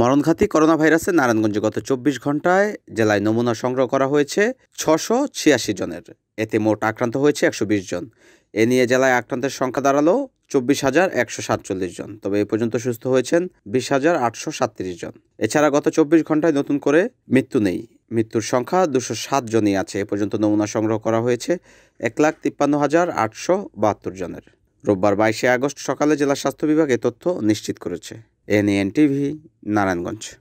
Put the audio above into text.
মরণঘাতী corona ভাইরাসে নারায়ণগঞ্জে গত চব্বিশ ঘন্টায় জেলায় নমুনা সংগ্রহ করা হয়েছে ছশো ছিয়াশি জনের এতে মোট আক্রান্ত হয়েছে একশো বিশ জন এ নিয়ে জেলায় আক্রান্তের সংখ্যা দাঁড়ালো চব্বিশ হাজার একশো সাতচল্লিশ জন তবে এ পর্যন্ত সুস্থ হয়েছেন বিশ হাজার আটশো সাতত্রিশ জন এছাড়া গত চব্বিশ ঘন্টায় নতুন করে মৃত্যু নেই মৃত্যুর সংখ্যা দুশো সাত জনই আছে এ পর্যন্ত নমুনা সংগ্রহ করা হয়েছে এক লাখ তিপ্পান্ন হাজার আটশো বাহাত্তর জনের রোববার বাইশে আগস্ট সকালে জেলা স্বাস্থ্য বিভাগ এ তথ্য নিশ্চিত করেছে এনএনটিভি Naran